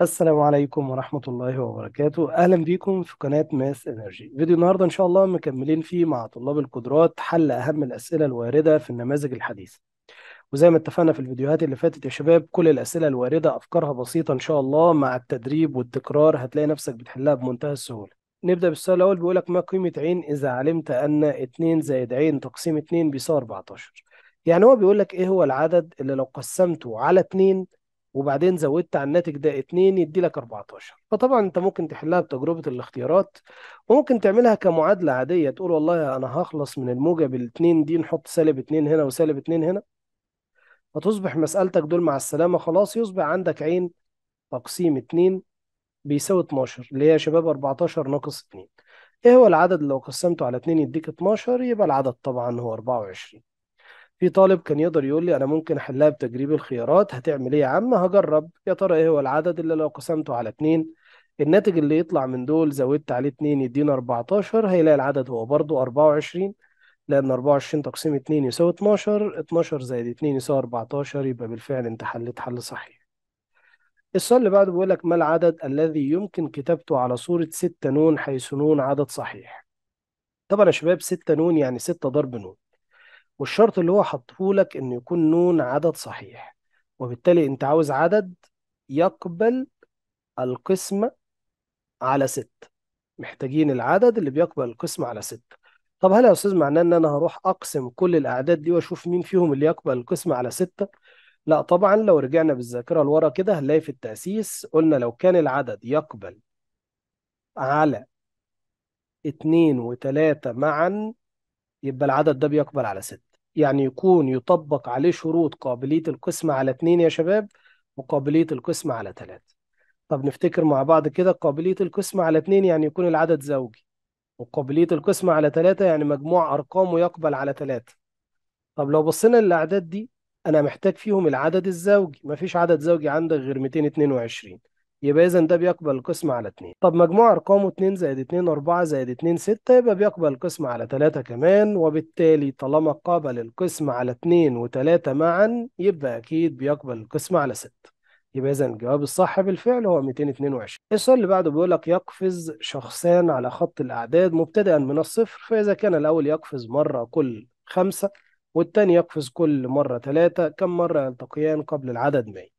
السلام عليكم ورحمة الله وبركاته أهلا بيكم في قناة ماس إنرجي فيديو النهاردة إن شاء الله مكملين فيه مع طلاب القدرات حل أهم الأسئلة الواردة في النماذج الحديثة وزي ما اتفقنا في الفيديوهات اللي فاتت يا شباب كل الأسئلة الواردة أفكارها بسيطة إن شاء الله مع التدريب والتكرار هتلاقي نفسك بتحلها بمنتهى السهولة نبدأ بالسؤال الأول بيقول لك ما قيمة عين إذا علمت أن 2 زائد عين تقسيم 2 بيساوي 14 يعني هو بيقول لك إيه هو العدد اللي لو قسمته على 2 وبعدين زودت على الناتج ده 2 يدي لك 14 فطبعا انت ممكن تحلها بتجربه الاختيارات وممكن تعملها كمعادله عاديه تقول والله انا هخلص من الموجب ال 2 دي نحط سالب 2 هنا وسالب 2 هنا فتصبح مسألتك دول مع السلامة خلاص يصبح عندك عين تقسيم 2 بيساوي 12 اللي هي يا شباب 14 ناقص 2 ايه هو العدد لو قسمته على 2 يديك 12 يبقى العدد طبعا هو 24 في طالب كان يقدر يقول لي انا ممكن احلها بتجريب الخيارات هتعمل ايه يا عم هجرب يا ترى ايه هو العدد اللي لو قسمته على اتنين الناتج اللي يطلع من دول زودت عليه اتنين يدينا 14 هيلاقي العدد هو أربعة 24 لأن 24 تقسيم 2 يساوي 12 12 زائد 2 يساوي 14 يبقى بالفعل أنت حليت حل صحيح السؤال اللي بعده بيقول لك ما العدد الذي يمكن كتابته على صورة 6 نون حيث نون عدد صحيح طبعا يا شباب 6 نون يعني 6 ضرب نون والشرط اللي هو حطه لك انه يكون نون عدد صحيح وبالتالي انت عاوز عدد يقبل القسمة على ست محتاجين العدد اللي بيقبل القسمة على ست طب هل يا استاذ معناه ان انا هروح اقسم كل الاعداد دي واشوف مين فيهم اللي يقبل القسمة على ستة لا طبعا لو رجعنا بالذاكرة لورا كده هنلاقي في التأسيس قلنا لو كان العدد يقبل على اتنين وتلاتة معا يبقى العدد ده بيقبل على ستة يعني يكون يطبق عليه شروط قابلية القسمة على اتنين يا شباب وقابلية القسمة على تلاتة طب نفتكر مع بعض كده قابلية القسمة على اتنين يعني يكون العدد زوجي وقابلية القسمة على تلاتة يعني مجموع أرقامه يقبل على تلاتة طب لو بصينا للأعداد دي أنا محتاج فيهم العدد الزوجي مفيش عدد زوجي عندك غير 222 يبقى إذا ده بيقبل القسمة على 2 طب مجموع أرقامه 2 زائد 2 4 زائد 2 6 يبقى بيقبل القسمة على 3 كمان وبالتالي طالما قابل القسمة على 2 و3 معا يبقى أكيد بيقبل القسمة على 6 يبقى إذا الجواب الصح بالفعل هو 222 السؤال اللي بعده بيقول لك يقفز شخصان على خط الأعداد مبتدئا من الصفر فإذا كان الأول يقفز مرة كل 5 والتاني يقفز كل مرة 3 كم مرة يلتقيان قبل العدد 100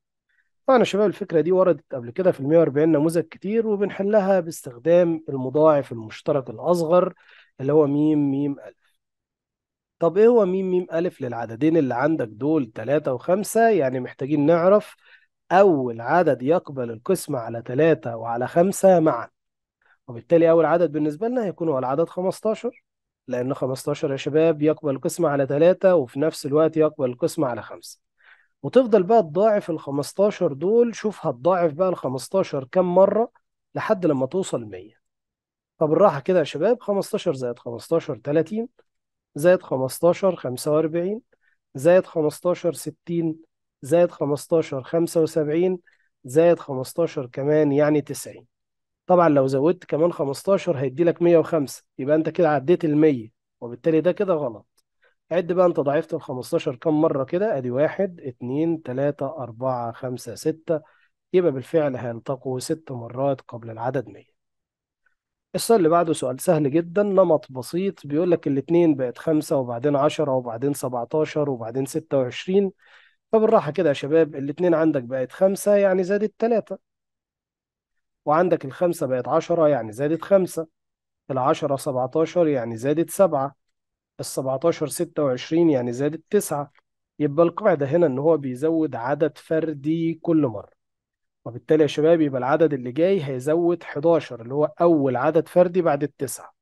طبعا يا شباب الفكرة دي وردت قبل كده في المئة 140 نموذج كتير وبنحلها باستخدام المضاعف المشترك الأصغر اللي هو ميم ميم ألف طب إيه هو ميم ميم ألف للعددين اللي عندك دول 3 و5 يعني محتاجين نعرف أول عدد يقبل القسمة على 3 وعلى 5 معا وبالتالي أول عدد بالنسبة لنا هيكون هو العدد 15 لأن 15 يا شباب يقبل القسمة على 3 وفي نفس الوقت يقبل القسمة على 5 وتفضل بقى تضاعف ال 15 دول شوف هتضاعف بقى ال 15 كم مرة لحد لما توصل 100 فبالراحة كده يا شباب 15 زائد 15 30 زائد 15 45 زائد 15 60 زائد 15 75 زائد 15 كمان يعني 90 طبعا لو زودت كمان 15 هيدي لك 105 يبقى انت كده عديت ال 100 وبالتالي ده كده غلط عد بقى انت ضعفت ال 15 كم مره كده ادي واحد اتنين تلاته اربعه خمسه سته يبقى بالفعل هيلتقوا ست مرات قبل العدد 100 السؤال اللي بعده سؤال سهل جدا نمط بسيط بيقول لك الاتنين بقت خمسة وبعدين عشرة وبعدين سبعتاشر وبعدين ستة وعشرين فبالراحة كده يا شباب الاتنين عندك بقت خمسة يعني زادت تلاتة وعندك الخمسة بقت عشرة يعني زادت خمسة العشرة سبعتاشر يعني زادت سبعة ال 17 26 يعني زادت 9 يبقى القاعدة هنا إن هو بيزود عدد فردي كل مرة وبالتالي يا شباب يبقى العدد اللي جاي هيزود 11 اللي هو أول عدد فردي بعد ال 9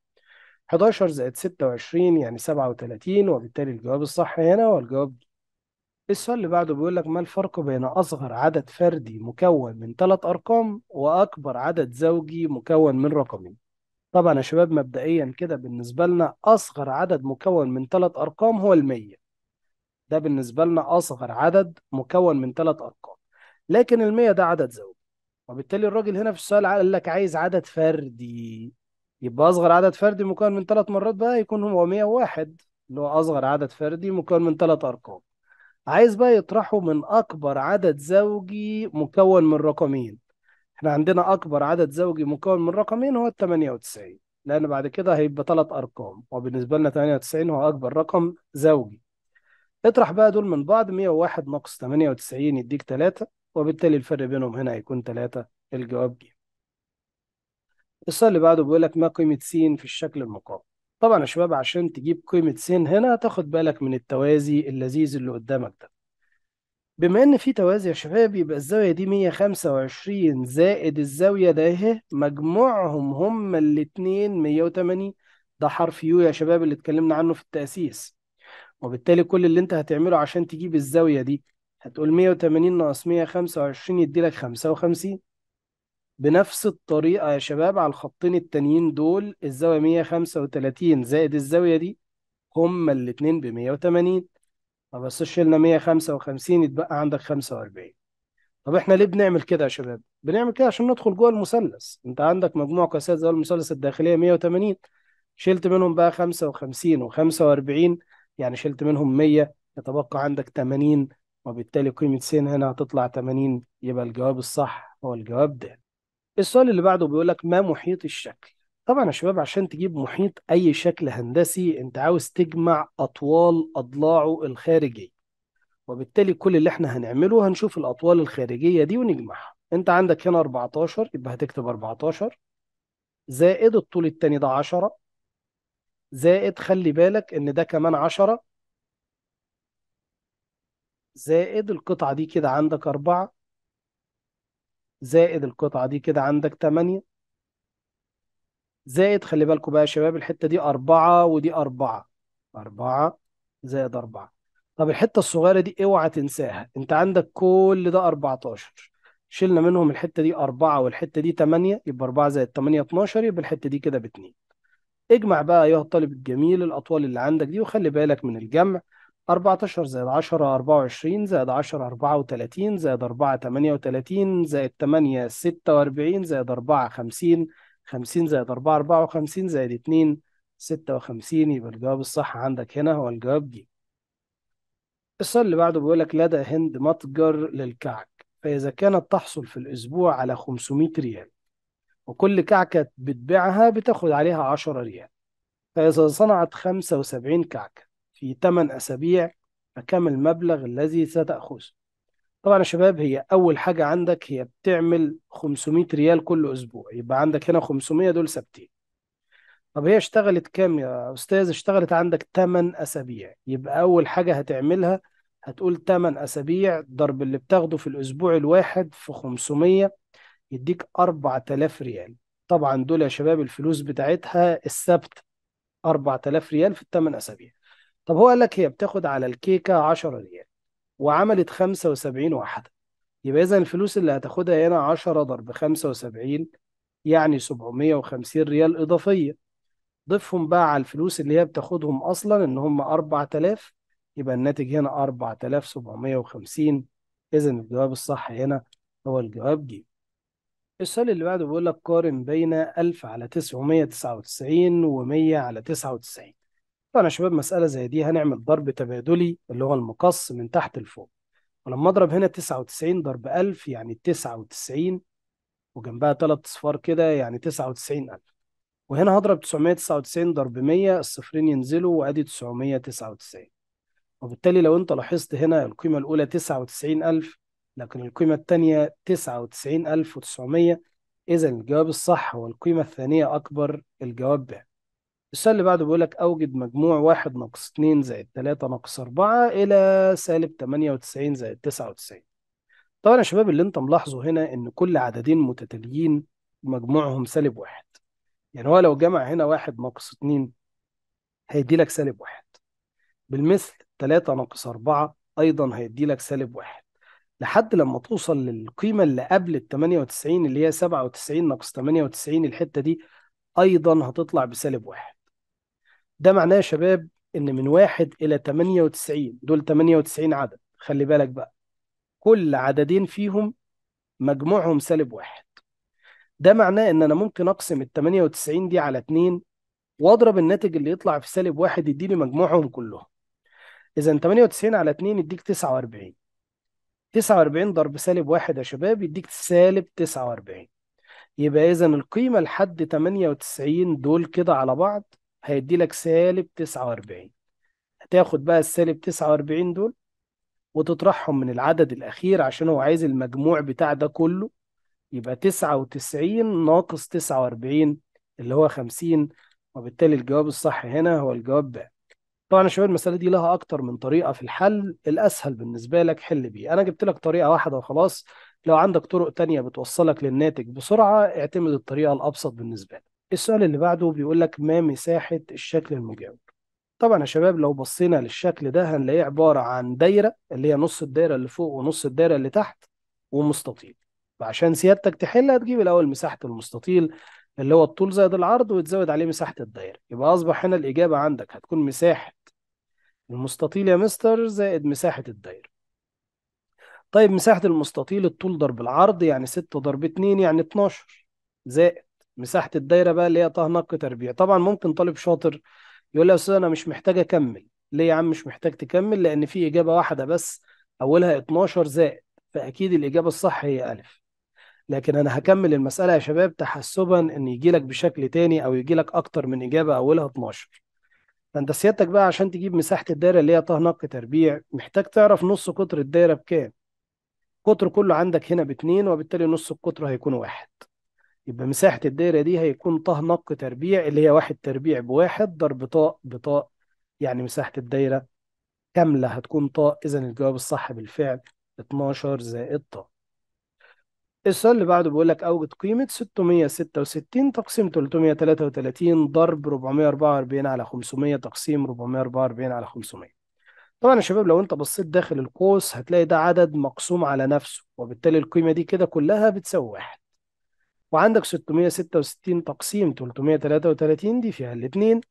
11 زائد 26 يعني 37 وبالتالي الجواب الصح هنا والجواب السؤال اللي بعده بيقول لك ما الفرق بين أصغر عدد فردي مكون من ثلاث أرقام وأكبر عدد زوجي مكون من رقمين طبعا يا شباب مبدئيا كده بالنسبة لنا أصغر عدد مكون من ثلاث أرقام هو المية ده بالنسبة لنا أصغر عدد مكون من ثلاث أرقام لكن المية ده عدد زوجي وبالتالي الراجل هنا في السؤال قال لك عايز عدد فردي يبقى أصغر عدد فردي مكون من ثلاث مرات بقى يكون هو 101 اللي هو أصغر عدد فردي مكون من ثلاث أرقام عايز بقى يطرحه من أكبر عدد زوجي مكون من رقمين احنا عندنا اكبر عدد زوجي مكون من رقمين هو ال 98 لان بعد كده هيبقى ثلاث ارقام وبالنسبه لنا 98 هو اكبر رقم زوجي اطرح بقى دول من بعض 101 ناقص 98 يديك 3 وبالتالي الفرق بينهم هنا هيكون 3 الجواب ج السؤال اللي بعده بيقول لك ما قيمة س في الشكل المقابل طبعا يا شباب عشان تجيب قيمة س هنا تاخد بالك من التوازي اللذيذ اللي قدامك ده بما ان في توازي يا شباب يبقى الزاويه دي 125 زائد الزاويه ده اهي مجموعهم هم الاتنين 180 ده حرف يو يا شباب اللي اتكلمنا عنه في التأسيس وبالتالي كل اللي انت هتعمله عشان تجيب الزاوية دي هتقول 180 ناقص 125 يدي لك 55 بنفس الطريقة يا شباب على الخطين التانيين دول الزاوية 135 زائد الزاوية دي هما الاتنين ب 180 طب بس شلنا 155 يتبقى عندك 45 طب احنا ليه بنعمل كده يا شباب؟ بنعمل كده عشان ندخل جوه المثلث، انت عندك مجموع قياسات زي المثلث الداخلية 180 شلت منهم بقى 55 و45 يعني شلت منهم 100 يتبقى عندك 80 وبالتالي قيمة س هنا هتطلع 80 يبقى الجواب الصح هو الجواب ده. السؤال اللي بعده بيقول لك ما محيط الشكل؟ طبعا يا شباب عشان تجيب محيط أي شكل هندسي أنت عاوز تجمع أطوال أضلاعه الخارجية وبالتالي كل اللي احنا هنعمله هنشوف الأطوال الخارجية دي ونجمعها أنت عندك هنا 14 يبقى هتكتب 14 زائد الطول التاني ده 10 زائد خلي بالك إن ده كمان 10 زائد القطعة دي كده عندك أربعة زائد القطعة دي كده عندك تمانية زائد خلي بالكم بقى يا شباب الحتة دي أربعة ودي أربعة أربعة زائد أربعة طب الحتة الصغيرة دي اوعى تنساها انت عندك كل ده 14 شلنا منهم الحتة دي أربعة والحتة دي تمانية يبقى أربعة زائد تمانية اتناشر يبقى الحتة دي كده باتنين اجمع بقى ايها الطالب الجميل الأطوال اللي عندك دي وخلي بالك من الجمع 14 زائد 10 24 زائد 10 34 زائد 4 38 زائد 8 46 زائد 4 50 50 زائد 4 54 زائد 2 56 يبقى الجواب الصح عندك هنا هو الجواب دي السؤال اللي بعده بيقول لك لدى هند متجر للكعك فإذا كانت تحصل في الأسبوع على 500 ريال وكل كعكة بتبيعها بتاخد عليها 10 ريال فإذا صنعت 75 كعكة في 8 أسابيع فكم المبلغ الذي ستأخذه طبعا يا شباب هي اول حاجه عندك هي بتعمل 500 ريال كل اسبوع يبقى عندك هنا 500 دول ثابتين طب هي اشتغلت كام يا استاذ اشتغلت عندك 8 اسابيع يبقى اول حاجه هتعملها هتقول 8 اسابيع ضرب اللي بتاخده في الاسبوع الواحد في 500 يديك 4000 ريال طبعا دول يا شباب الفلوس بتاعتها السبت 4000 ريال في الثمان اسابيع طب هو قال لك هي بتاخد على الكيكه 10 ريال وعملت 75 واحدة يبقى إذا الفلوس اللي هتاخدها هنا 10 ضرب 75 يعني 750 ريال إضافية ضيفهم بقى على الفلوس اللي هي بتاخدهم أصلا إن هم 4000 يبقى الناتج هنا 4750 إذا الجواب الصح هنا هو الجواب جيم السؤال اللي بعده بيقول لك قارن بين 1000 على 999 و100 على 99 طبعا يا شباب مسألة زي دي هنعمل ضرب تبادلي اللي هو المقص من تحت لفوق ولما أضرب هنا 99 ضرب 1000 يعني 99 وجنبها تلات أصفار كده يعني 99000 وهنا هضرب 999 ضرب 100 الصفرين ينزلوا وأدي 999 وبالتالي لو أنت لاحظت هنا القيمة الأولى 99000 لكن القيمة الثانية 99900 إذا الجواب الصح هو القيمة الثانية أكبر الجواب ب السؤال اللي بعده بيقول لك أوجد مجموع واحد ناقص اتنين زائد تلاتة ناقص أربعة إلى سالب تمانية وتسعين زائد تسعة وتسعين طبعا يا شباب اللي أنت ملاحظه هنا إن كل عددين متتاليين مجموعهم سالب واحد يعني هو لو جمع هنا واحد ناقص اتنين هيدي لك سالب واحد بالمثل تلاتة ناقص أربعة أيضا هيدي لك سالب واحد لحد لما توصل للقيمة اللي قبل ال 98 اللي هي 97 ناقص 98 الحتة دي أيضا هتطلع بسالب واحد ده معناه يا شباب ان من واحد الى 98 دول 98 عدد خلي بالك بقى كل عددين فيهم مجموعهم سالب واحد ده معناه ان انا ممكن اقسم ال 98 دي على 2 واضرب الناتج اللي يطلع في سالب واحد يديني مجموعهم كلهم اذا 98 على 2 يديك 49 49 ضرب سالب واحد يا شباب يديك سالب 49 يبقى اذا القيمة لحد 98 دول كده على بعض هيدي لك سالب 49 هتاخد بقى السالب 49 دول وتطرحهم من العدد الأخير عشان هو عايز المجموع بتاع ده كله يبقى 99 ناقص 49 اللي هو 50 وبالتالي الجواب الصح هنا هو الجواب ب طبعا يا شباب المسألة دي لها أكتر من طريقة في الحل الأسهل بالنسبة لك حل بيه أنا جبت لك طريقة واحدة وخلاص لو عندك طرق تانية بتوصلك للناتج بسرعة اعتمد الطريقة الأبسط بالنسبة لك السؤال اللي بعده بيقول لك ما مساحة الشكل المجاور طبعا يا شباب لو بصينا للشكل ده هنلاقيه عبارة عن دايرة اللي هي نص الدايرة اللي فوق ونص الدايرة اللي تحت ومستطيل فعشان سيادتك تحل هتجيب الأول مساحة المستطيل اللي هو الطول زائد العرض وتزود عليه مساحة الدايرة يبقى أصبح هنا الإجابة عندك هتكون مساحة المستطيل يا مستر زائد مساحة الدايرة طيب مساحة المستطيل الطول ضرب العرض يعني 6 ضرب 2 يعني 12 زائد مساحه الدايره بقى اللي هي طه نق تربيع طبعا ممكن طالب شاطر يقول لي يا استاذ انا مش محتاج اكمل ليه يا عم مش محتاج تكمل لان في اجابه واحده بس اولها 12 زائد فاكيد الاجابه الصح هي الف لكن انا هكمل المساله يا شباب تحسبا ان يجي لك بشكل تاني او يجي لك اكتر من اجابه اولها 12 فانت سيادتك بقى عشان تجيب مساحه الدايره اللي هي طه نق تربيع محتاج تعرف نص قطر الدايره بكام قطر كله عندك هنا باتنين وبالتالي نص القطر هيكون واحد يبقى مساحة الدايرة دي هيكون طه نق تربيع اللي هي واحد تربيع بواحد ضرب طاء بطاء يعني مساحة الدايرة كاملة هتكون طاء إذا الجواب الصح بالفعل 12 زائد طاء السؤال اللي بعده بيقول لك أوجد قيمة 666 تقسيم 333 ضرب 444 على 500 تقسيم 444 على 500 طبعا يا شباب لو انت بصيت داخل القوس هتلاقي ده عدد مقسوم على نفسه وبالتالي القيمة دي كده كلها بتساوي واحد وعندك 666 تقسيم 333 دي فيها الاثنين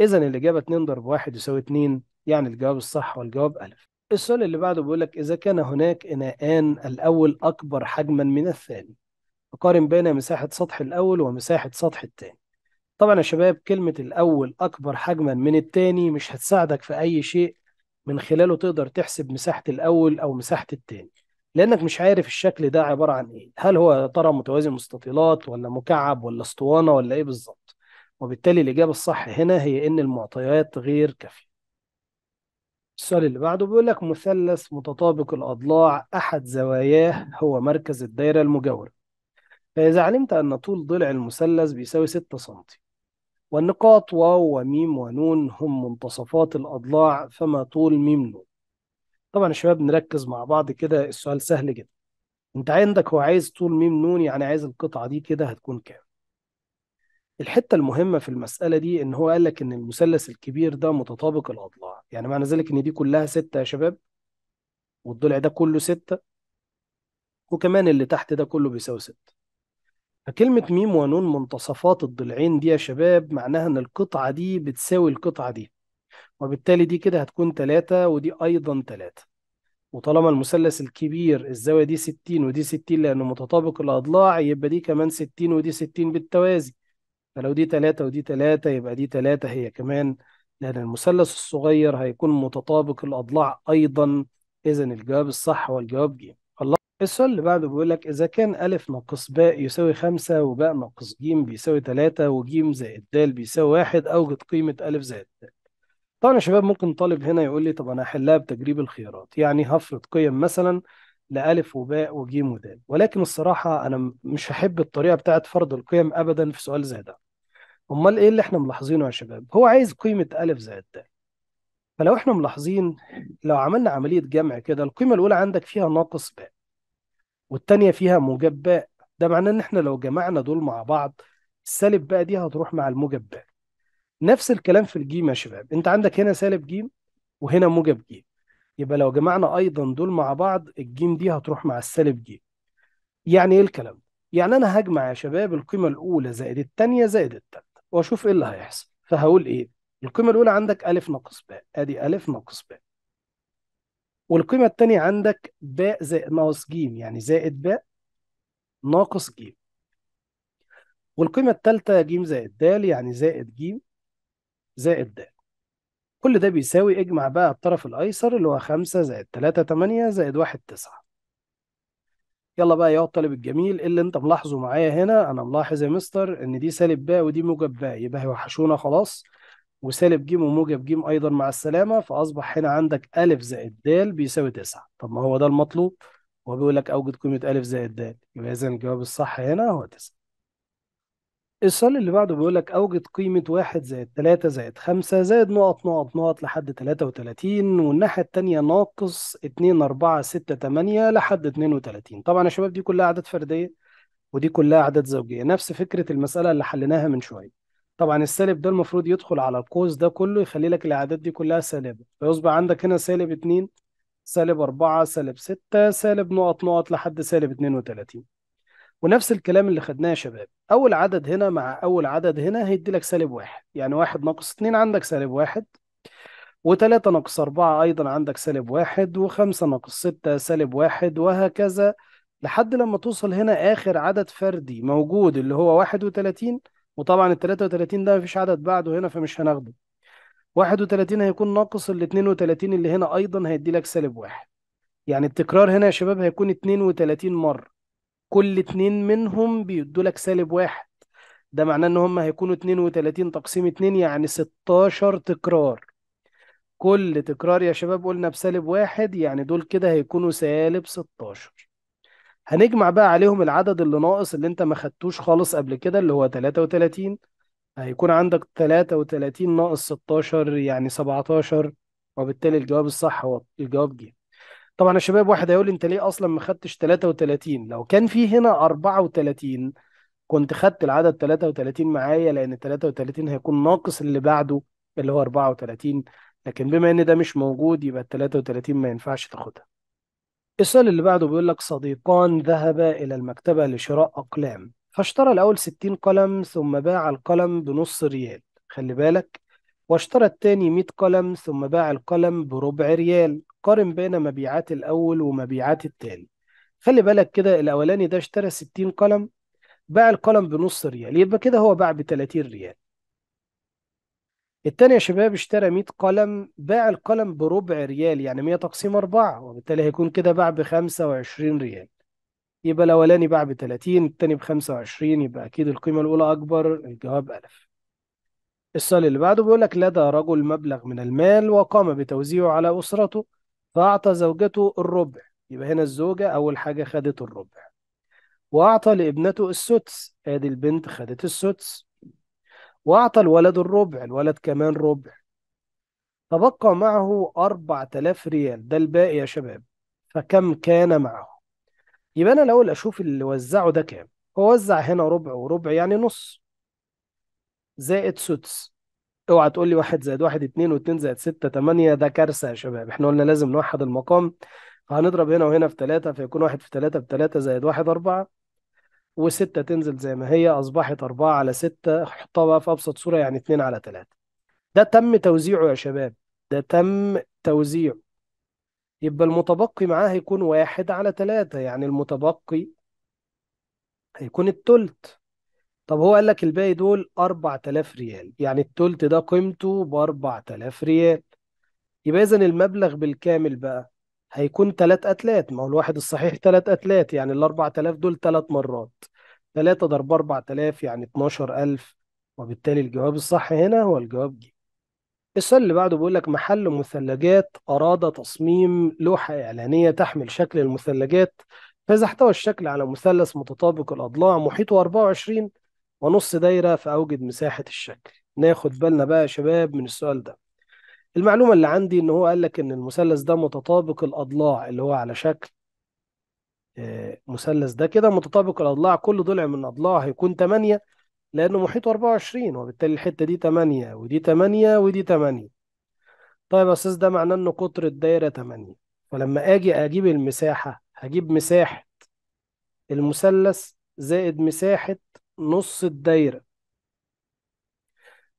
إذا الإجابة 2 ضرب 1 يساوي 2 يعني الجواب الصح والجواب ألف السؤال اللي بعده بيقول لك إذا كان هناك إناءان الأول أكبر حجما من الثاني أقارن بين مساحة سطح الأول ومساحة سطح الثاني طبعا يا شباب كلمة الأول أكبر حجما من الثاني مش هتساعدك في أي شيء من خلاله تقدر تحسب مساحة الأول أو مساحة الثاني لانك مش عارف الشكل ده عباره عن ايه هل هو يا ترى متوازي مستطيلات ولا مكعب ولا اسطوانه ولا ايه بالظبط وبالتالي الاجابه الصح هنا هي ان المعطيات غير كافيه السؤال اللي بعده بيقول لك مثلث متطابق الاضلاع احد زواياه هو مركز الدايره المجاوره فاذا علمت ان طول ضلع المثلث بيساوي 6 سم والنقاط واو وميم ونون هم منتصفات الاضلاع فما طول ميم نون طبعا يا شباب نركز مع بعض كده السؤال سهل جدا انت عندك هو عايز طول ميم نون يعني عايز القطعة دي كده هتكون كام الحتة المهمة في المسألة دي ان هو قال لك ان المثلث الكبير ده متطابق الاضلاع يعني معنى ذلك ان دي كلها ستة يا شباب والضلع ده كله ستة وكمان اللي تحت ده كله بيساوي ستة فكلمة ميم ونون منتصفات الضلعين دي يا شباب معناها ان القطعة دي بتساوي القطعة دي وبالتالي دي كده هتكون 3 ودي أيضا 3 وطالما المثلث الكبير الزاوية دي 60 ودي 60 لأنه متطابق الأضلاع يبقى دي كمان 60 ودي 60 بالتوازي فلو دي 3 ودي 3 يبقى دي 3 هي كمان لأن المثلث الصغير هيكون متطابق الأضلاع أيضا إذا الجواب الصح هو الجواب ج السؤال اللي بعده بيقول لك إذا كان أ ناقص ب يساوي 5 وباء ناقص ج بيساوي 3 وج زائد د بيساوي 1 أوجد قيمة أ زائد د طبعا يا شباب ممكن طالب هنا يقول لي طب انا هحلها بتجريب الخيارات يعني هفرض قيم مثلا لألف وباء وجيم ودال ولكن الصراحة أنا مش هحب الطريقة بتاعت فرض القيم أبدا في سؤال زي ده أمال إيه اللي إحنا ملاحظينه يا شباب هو عايز قيمة ألف زائد دال فلو إحنا ملاحظين لو عملنا عملية جمع كده القيمة الأولى عندك فيها ناقص باء والتانية فيها موجب باء ده معناه إن إحنا لو جمعنا دول مع بعض السالب باء دي هتروح مع الموجب باء نفس الكلام في الجيم يا شباب انت عندك هنا سالب جيم وهنا موجب جيم يبقى لو جمعنا ايضا دول مع بعض الجيم دي هتروح مع السالب جيم يعني ايه الكلام يعني انا هجمع يا شباب القيمه الاولى زائد الثانيه زائد الثالثه واشوف ايه اللي هيحصل فهقول ايه القيمه الاولى عندك ا ناقص ب ادي ا ناقص ب والقيمه الثانيه عندك ب زائد ناقص ج يعني زائد ب ناقص ج والقيمه الثالثه ج زائد د يعني زائد جيم زائد د كل ده بيساوي اجمع بقى الطرف الايسر اللي هو 5 زائد 3 8 زائد 1 9 يلا بقى يا الطالب الجميل إيه اللي انت ملاحظه معايا هنا انا ملاحظ يا مستر ان دي سالب ب ودي موجب ب يبقى هيوحشونا خلاص وسالب ج وموجب ج ايضا مع السلامه فاصبح هنا عندك ا زائد د بيساوي 9 طب ما هو ده المطلوب هو بيقول لك اوجد قيمه ا زائد د يبقى اذا الجواب الصح هنا هو 9 السؤال اللي بعده بيقول لك أوجد قيمة واحد زائد تلاتة زائد خمسة زائد نقط نقط نقط لحد تلاتة وتلاتين والناحية التانية ناقص اتنين أربعة ستة تمانية لحد اتنين وتلاتين طبعا يا شباب دي كلها أعداد فردية ودي كلها أعداد زوجية نفس فكرة المسألة اللي حليناها من شوية طبعا السالب ده المفروض يدخل على القوس ده كله يخلي لك الأعداد دي كلها سالبة فيصبح عندك هنا سالب اتنين سالب أربعة سالب ستة سالب نقط نقط لحد سالب اتنين وتلاتين ونفس الكلام اللي خدناه يا شباب اول عدد هنا مع اول عدد هنا هيدي لك سالب واحد يعني واحد ناقص اتنين عندك سالب واحد وتلاتة ناقص أربعة أيضا عندك سالب واحد وخمسة ناقص ستة سالب واحد وهكذا لحد لما توصل هنا آخر عدد فردي موجود اللي هو واحد وتلاتين وطبعا التلاتة وتلاتين ده مفيش عدد بعده هنا فمش هناخده واحد وتلاتين هيكون ناقص الاتنين وتلاتين اللي هنا أيضا هيدي لك سالب واحد يعني التكرار هنا يا شباب هيكون اتنين وتلاتين مرة كل اتنين منهم بيدوا لك سالب واحد ده معناه ان هم هيكونوا 32 تقسيم 2 يعني 16 تكرار كل تكرار يا شباب قلنا بسالب واحد يعني دول كده هيكونوا سالب 16 هنجمع بقى عليهم العدد اللي ناقص اللي انت ما خدتوش خالص قبل كده اللي هو 33 هيكون عندك 33 ناقص 16 يعني 17 وبالتالي الجواب الصح هو الجواب جيم طبعا الشباب واحد هيقول لي انت ليه اصلا ما خدتش 33 لو كان في هنا 34 كنت خدت العدد 33 معايا لان 33 هيكون ناقص اللي بعده اللي هو 34 لكن بما ان ده مش موجود يبقى ال 33 ما ينفعش تاخدها السؤال اللي بعده بيقول لك صديقان ذهبا الى المكتبه لشراء اقلام فاشترى الاول 60 قلم ثم باع القلم بنص ريال خلي بالك واشترى الثاني 100 قلم ثم باع القلم بربع ريال قارن بين مبيعات الأول ومبيعات التاني خلي بالك كده الأولاني ده اشترى 60 قلم باع القلم بنص ريال يبقى كده هو باع ب 30 ريال التاني يا شباب اشترى 100 قلم باع القلم بربع ريال يعني 100 تقسيم 4 وبالتالي هيكون كده باع ب 25 ريال يبقى الأولاني باع ب 30 التاني ب 25 يبقى أكيد القيمة الأولى أكبر الجواب ألف السؤال اللي بعده بيقول لك لدى رجل مبلغ من المال وقام بتوزيعه على أسرته فأعطى زوجته الربع يبقى هنا الزوجة أول حاجة خدت الربع وأعطى لابنته السدس آدي البنت خدت السدس وأعطى الولد الربع الولد كمان ربع تبقى معه آلاف ريال ده الباقي يا شباب فكم كان معه يبقى أنا الأول أشوف اللي وزعه ده كام هو وزع هنا ربع وربع يعني نص زائد سدس اوعى تقول لي واحد زائد واحد اتنين واتنين زائد ستة تمانية ده كارثة يا شباب احنا قلنا لازم نوحد المقام فهنضرب هنا وهنا في تلاتة فيكون واحد في تلاتة بتلاتة زائد واحد أربعة وستة تنزل زي ما هي أصبحت أربعة على ستة حطها بقى في أبسط صورة يعني اتنين على تلاتة ده تم توزيعه يا شباب ده تم توزيعه يبقى المتبقي معاه هيكون واحد على تلاتة يعني المتبقي هيكون التلت طب هو قال لك الباقي دول 4000 ريال يعني التلت ده قيمته ب 4000 ريال يبقى إذا المبلغ بالكامل بقى هيكون 3 أتلات ما هو الواحد الصحيح 3 أتلات يعني ال 4000 دول 3 مرات 3 ضرب 4000 يعني 12000 وبالتالي الجواب الصح هنا هو الجواب جي السؤال اللي بعده بيقول لك محل مثلجات أراد تصميم لوحة إعلانية تحمل شكل المثلجات فإذا احتوى الشكل على مثلث متطابق الأضلاع محيطه 24 ونص دايرة فأوجد مساحة الشكل ناخد بالنا بقى يا شباب من السؤال ده المعلومة اللي عندي إن هو قال لك إن المثلث ده متطابق الأضلاع اللي هو على شكل آه، مثلث ده كده متطابق الأضلاع كل ضلع من أضلاع هيكون 8 لأنه محيطه 24 وبالتالي الحتة دي 8 ودي 8 ودي 8 طيب يا أستاذ ده معناه إن قطر الدايرة 8 فلما أجي أجيب المساحة هجيب مساحة المثلث زائد مساحة نص الدايرة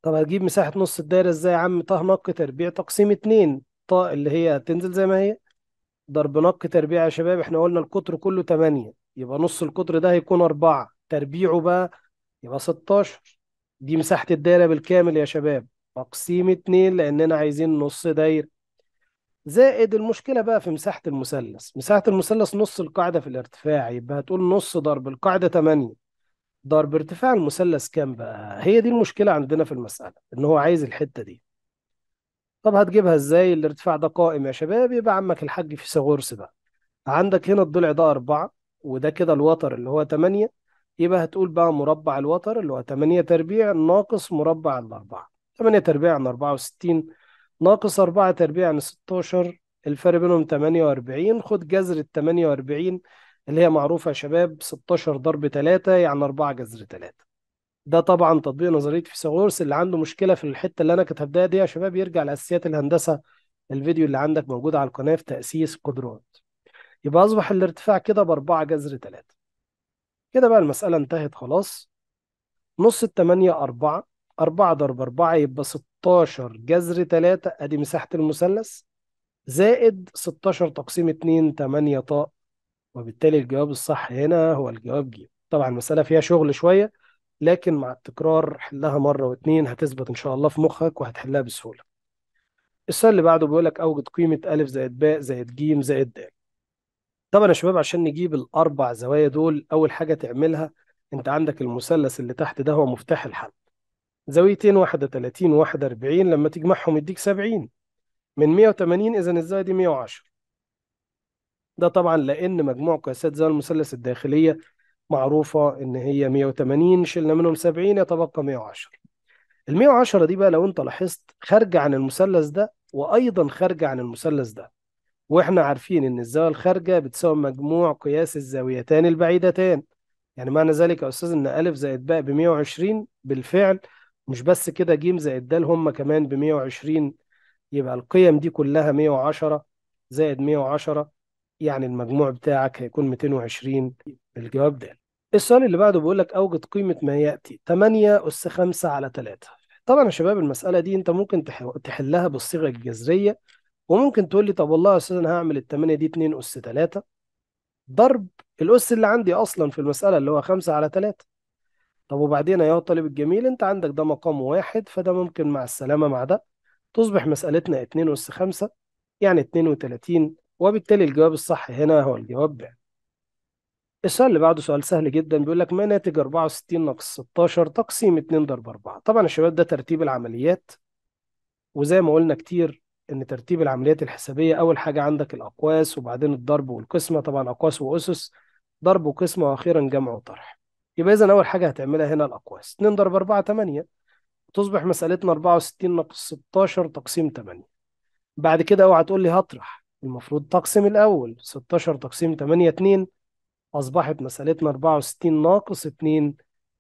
طب هتجيب مساحة نص الدايرة ازاي يا عم طه نق تربيع تقسيم اتنين طه اللي هي هتنزل زي ما هي ضرب نق تربيع يا شباب احنا قلنا القطر كله تمانية يبقى نص القطر ده هيكون أربعة تربيعه بقى يبقى ستاشر دي مساحة الدايرة بالكامل يا شباب تقسيم اتنين لأننا عايزين نص دايرة زائد المشكلة بقى في مساحة المثلث مساحة المثلث نص القاعدة في الارتفاع يبقى هتقول نص ضرب القاعدة 8 ضرب ارتفاع المثلث كام بقى هي دي المشكلة عندنا في المسألة ان هو عايز الحتة دي طب هتجيبها ازاي الارتفاع ده قائم يا شباب يبقى عمك الحاج فيثاغورس بقى عندك هنا الضلع ده أربعة وده كده الوتر اللي هو تمانية يبقى هتقول بقى مربع الوتر اللي هو تمانية تربيع ناقص مربع الأربعة تمانية تربيع عن أربعة وستين ناقص أربعة تربيع عن ستاشر الفرق بينهم تمانية وأربعين خد جذر التمانية وأربعين اللي هي معروفة يا شباب 16 ضرب 3 يعني 4 جذر 3 ده طبعا تطبيق نظرية فيثاغورس اللي عنده مشكلة في الحتة اللي أنا كتبتها دي يا شباب يرجع لأساسيات الهندسة الفيديو اللي عندك موجود على القناة في تأسيس قدرات يبقى أصبح الارتفاع كده ب 4 جذر 3 كده بقى المسألة انتهت خلاص نص التمانية أربعة أربعة ضرب أربعة يبقى ستاشر جذر تلاتة أدي مساحة المثلث زائد ستاشر تقسيم اتنين تمانية طاق وبالتالي الجواب الصح هنا هو الجواب ج طبعا المسألة فيها شغل شوية لكن مع التكرار حلها مرة واتنين هتثبت إن شاء الله في مخك وهتحلها بسهولة السؤال اللي بعده بيقول لك أوجد قيمة أ زائد ب زائد ج زائد د طبعا يا شباب عشان نجيب الأربع زوايا دول أول حاجة تعملها أنت عندك المثلث اللي تحت ده هو مفتاح الحل زاويتين واحدة 30 وواحدة 40 لما تجمعهم يديك 70 من 180 إذا الزاوية دي 110 ده طبعا لأن مجموع قياسات زاوية المثلث الداخلية معروفة إن هي 180 شلنا منهم 70 يتبقى 110 ال 110 دي بقى لو أنت لاحظت خارجة عن المثلث ده وأيضا خارجة عن المثلث ده واحنا عارفين ان الزاويه الخارجه بتساوي مجموع قياس الزاويتان البعيدتان يعني معنى ذلك يا استاذ ان ا زائد ب ب 120 بالفعل مش بس كده ج زائد د هم كمان ب 120 يبقى القيم دي كلها 110 زائد 110 يعني المجموع بتاعك هيكون 220 الجواب ده السؤال اللي بعده بيقول لك اوجد قيمه ما ياتي 8 اس 5 على 3 طبعا يا شباب المساله دي انت ممكن تحلها بالصيغه الجذريه وممكن تقول لي طب والله يا استاذ انا هعمل ال 8 دي 2 اس 3 ضرب الاس اللي عندي اصلا في المساله اللي هو 5 على 3 طب وبعدين يا طالب الجميل انت عندك ده مقام واحد فده ممكن مع السلامه مع ده تصبح مسالتنا 2 اس 5 يعني 32 وبالتالي الجواب الصح هنا هو الجواب ب السؤال اللي بعده سؤال سهل جدا بيقول لك ما ناتج 64 ناقص 16 تقسيم 2 ضرب 4 طبعا يا شباب ده ترتيب العمليات وزي ما قلنا كتير ان ترتيب العمليات الحسابيه اول حاجه عندك الاقواس وبعدين الضرب والقسمه طبعا اقواس واسس ضرب وقسمه واخيرا جمع وطرح يبقى اذا اول حاجه هتعملها هنا الاقواس 2 ضرب 4 8 تصبح مسألتنا 64 ناقص 16 تقسيم 8 بعد كده اوعى تقول لي هطرح المفروض تقسم الأول 16 تقسيم 8 2 أصبحت مسألتنا 64 ناقص 2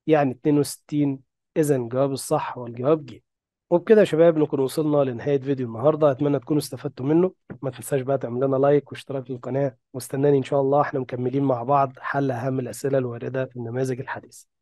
يعني 62 إذا الجواب الصح والجواب جه وبكده يا شباب نكون وصلنا لنهاية فيديو النهاردة أتمنى تكونوا استفدتوا منه ما تنساش بقى تعمل لنا لايك واشتراك للقناة واستناني إن شاء الله احنا مكملين مع بعض حل أهم الأسئلة الواردة في النماذج الحديثة